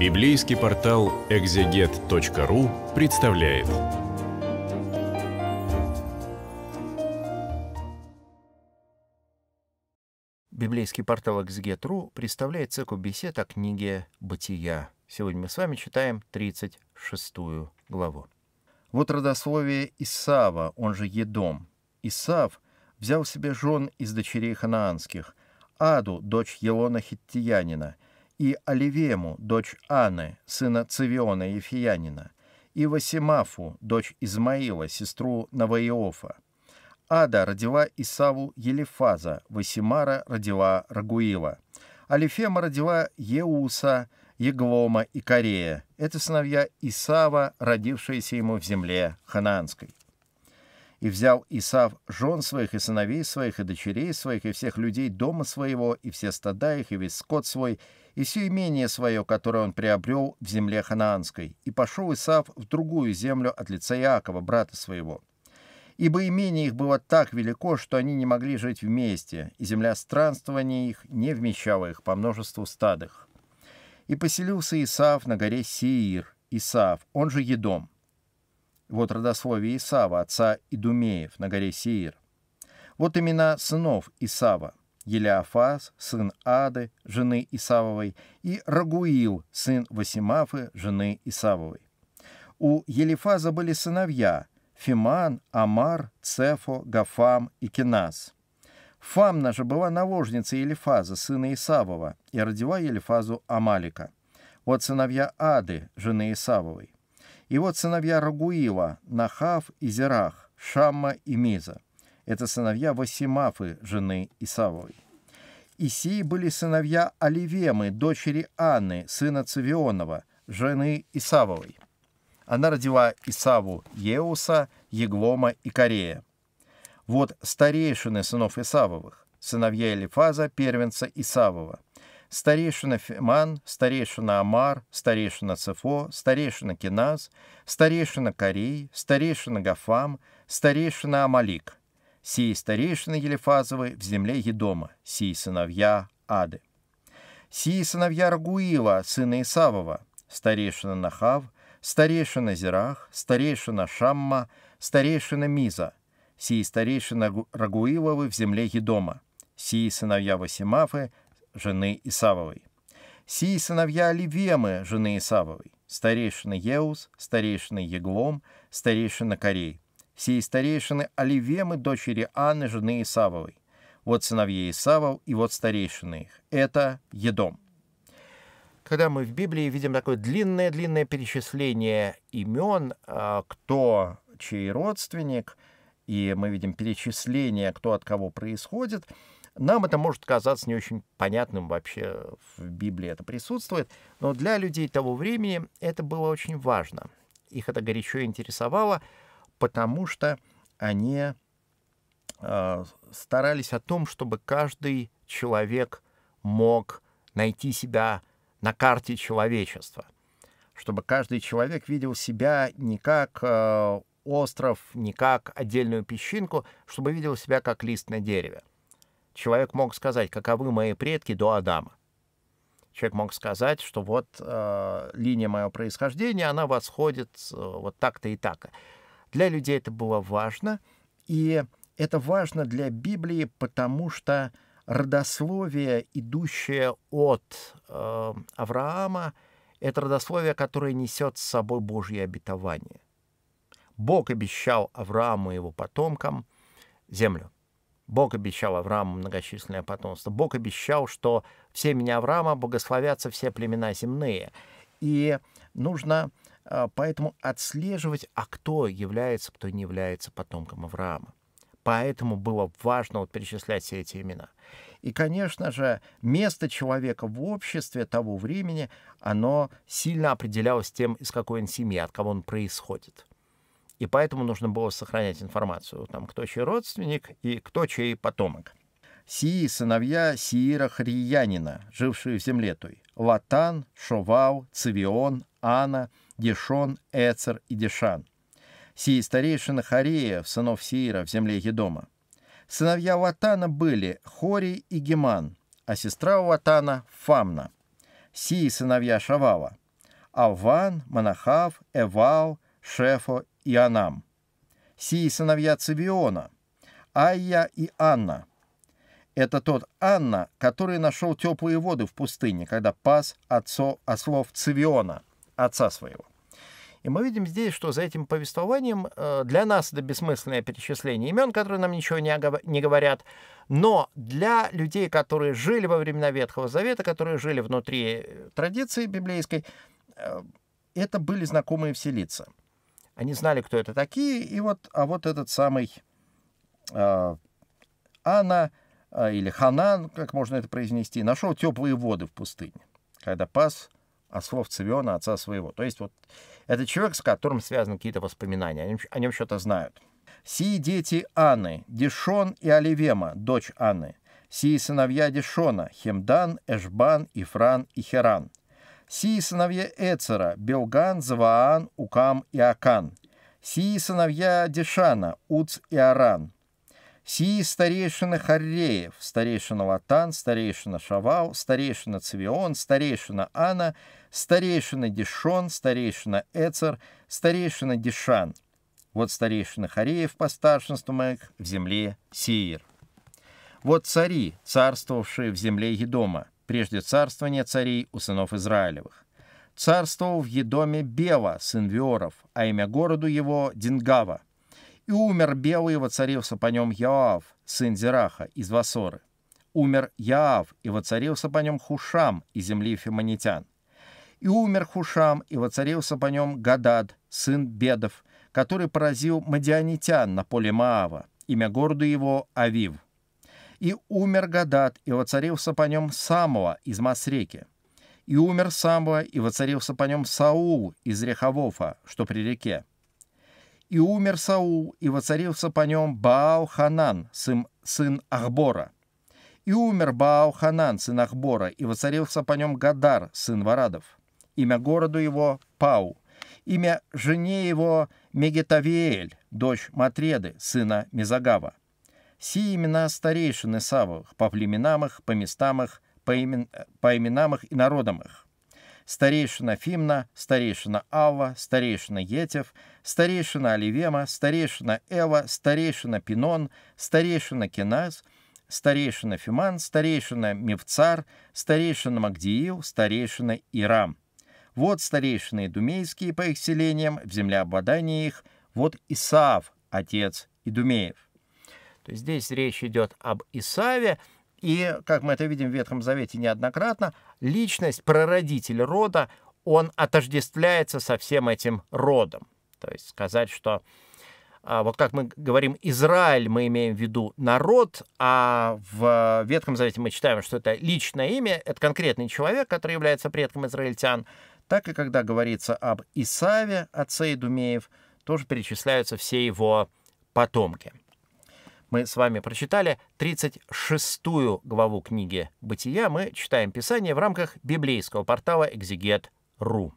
Библейский портал экзегет.ру представляет. Библейский портал экзегет.ру представляет цикл бесед о книге «Бытия». Сегодня мы с вами читаем 36 главу. Вот родословие Исава, он же Едом. Исав взял себе жен из дочерей ханаанских, Аду, дочь Елона Хиттиянина – и Оливему, дочь Анны, сына Цивиона Ефиянина, и Васимафу, дочь Измаила, сестру Наваиофа. Ада родила Исаву Елифаза, Васимара родила Рагуила. Алифема родила Еуса, Еглома и Корея. Это сыновья Исава, родившиеся ему в земле Ханаанской. И взял Исав жен своих, и сыновей своих, и дочерей своих, и всех людей дома своего, и все стада их, и весь скот свой, и все имение свое, которое он приобрел в земле ханаанской, и пошел Исав в другую землю от лица Иакова, брата своего. Ибо имение их было так велико, что они не могли жить вместе, и земля странствования их не вмещала их по множеству стад их. И поселился Исав на горе Сеир, Исав, он же Едом. Вот родословие Исава, отца Идумеев, на горе Сеир. Вот имена сынов Исава. Елеофаз, сын Ады, жены Исавовой, и Рагуил, сын Васимафы, жены Исавовой. У Елифаза были сыновья – Фиман, Амар, Цефо, Гафам и Кенас. Фамна же была наложницей Елифаза, сына Исавова, и родила Елифазу Амалика. Вот сыновья Ады, жены Исавовой. И вот сыновья Рагуила – Нахав и Зерах, Шамма и Миза – это сыновья Васимафы, жены Исавовой. И сии были сыновья Оливемы, дочери Анны, сына Цивионова, жены Исавовой. Она родила Исаву Еуса, Еглома и Корея. Вот старейшины сынов Исавовых, сыновья Элифаза, первенца Исавова. Старейшина Феман, старейшина Амар, старейшина Цефо, старейшина Киназ, старейшина Корей, старейшина Гафам, старейшина Амалик сии старейшины Елефазовы в земле Едома, сии сыновья Ады. Сии сыновья Рагуила, сына Исавова, старейшина Нахав, старейшина Зирах, старейшина Шамма, старейшина Миза, сии старейшина Рагуиловы в земле Едома, сии сыновья Васимафы, жены Исавовой. Сии сыновья Оливемы, жены Исавовой, старейшина Еус, старейшина Еглом, старейшина Корей – сей старейшины Оливемы, дочери Анны, жены Исавовой. Вот сыновья Исавов и вот старейшины их. Это Едом. Когда мы в Библии видим такое длинное-длинное перечисление имен, а, кто чей родственник, и мы видим перечисление, кто от кого происходит, нам это может казаться не очень понятным вообще, в Библии это присутствует, но для людей того времени это было очень важно. Их это горячо интересовало, потому что они а, старались о том, чтобы каждый человек мог найти себя на карте человечества, чтобы каждый человек видел себя не как а, остров, не как отдельную песчинку, чтобы видел себя как лист на дереве. Человек мог сказать, каковы мои предки до Адама. Человек мог сказать, что вот э, линия моего происхождения, она восходит э, вот так-то и так. -то. Для людей это было важно, и это важно для Библии, потому что родословие, идущее от э, Авраама, это родословие, которое несет с собой Божье обетование. Бог обещал Аврааму и его потомкам землю. Бог обещал Аврааму многочисленное потомство. Бог обещал, что в семени Авраама благословятся все племена земные. И нужно а, поэтому отслеживать, а кто является, кто не является потомком Авраама. Поэтому было важно вот перечислять все эти имена. И, конечно же, место человека в обществе того времени, оно сильно определялось тем, из какой он семьи, от кого он происходит. И поэтому нужно было сохранять информацию, там, кто чей родственник и кто чей потомок. Сии — сыновья Сиира Хриянина, жившие в земле той. Латан, Шовау, Цивион, Анна. Дешон, Эцер и Дешан. Сии старейшины Хареев, сынов Сиира в земле Едома. Сыновья Ватана были Хори и Геман, а сестра Ватана — Фамна. Сии сыновья Шавава — Аван, Манахав, Эвал, Шефо и Анам. Сии сыновья Цивиона — Айя и Анна. Это тот Анна, который нашел теплые воды в пустыне, когда пас отцо ослов Цивиона — отца своего. И мы видим здесь, что за этим повествованием э, для нас это бессмысленное перечисление имен, которые нам ничего не говорят, но для людей, которые жили во времена Ветхого Завета, которые жили внутри э, традиции библейской, э, это были знакомые все лица. Они знали, кто это такие, и вот, а вот этот самый Анна или Ханан, как можно это произнести, нашел теплые воды в пустыне, когда пас от слов Цивиона, отца своего. То есть вот это человек, с которым связаны какие-то воспоминания, они о нем что-то знают. Сии дети Анны, Дишон и Оливема, дочь Анны. Сии сыновья Дишона, Хемдан, Эшбан, Ифран и Херан. Сии сыновья Эцера, Белган, Заваан, Укам и Акан. Сии сыновья Дишана, Уц и Аран. Сии старейшины Харреев, старейшина Латан, старейшина Шавал, старейшина Цвион, старейшина Ана, старейшина Дишон, старейшина Эцер, старейшина Дишан. Вот старейшина Хареев по старшинству моих в земле Сиир. Вот цари, царствовавшие в земле Едома, прежде царствования царей у сынов Израилевых. Царствовал в Едоме Бела, сын Виоров, а имя городу его Дингава – и умер белый, воцарился по нем Яав, сын Зираха, из Васоры. Умер Яав, и воцарился по нем Хушам из земли Фимонитян. И умер Хушам, и воцарился по нем Гадад, сын Бедов, который поразил Мадианитян на поле Маава, имя города его Авив. И умер Гадад, и воцарился по нем Самуа из Масреки. И умер Самуа, и воцарился по нем Саул из Рехавофа, что при реке. И умер Саул, и воцарился по нем Баал-Ханан, сын, сын Ахбора. И умер Баал-Ханан, сын Ахбора, и воцарился по нем Гадар, сын Варадов. Имя городу его Пау. Имя жене его Мегетавиэль, дочь Матреды, сына Мизагава. Си имена старейшины Савовых, по племенам их, по местам их, по, имен, э, по именам их и народам их старейшина Фимна, старейшина Авва, старейшина Етев, старейшина Оливема, старейшина Эва, старейшина Пинон, старейшина Кеназ, старейшина Фиман, старейшина Мевцар, старейшина Магдиил, старейшина Ирам. Вот старейшины идумейские по их селениям, в землеобладании их, вот Исаав, отец идумеев. То есть здесь речь идет об Исааве, и, как мы это видим в Ветхом Завете неоднократно, личность, прародитель рода, он отождествляется со всем этим родом. То есть сказать, что а, вот как мы говорим Израиль, мы имеем в виду народ, а в Ветхом Завете мы читаем, что это личное имя, это конкретный человек, который является предком израильтян, так и когда говорится об Исаве, отце Идумеев, тоже перечисляются все его потомки. Мы с вами прочитали 36 главу книги «Бытия». Мы читаем Писание в рамках библейского портала «Экзегет.ру».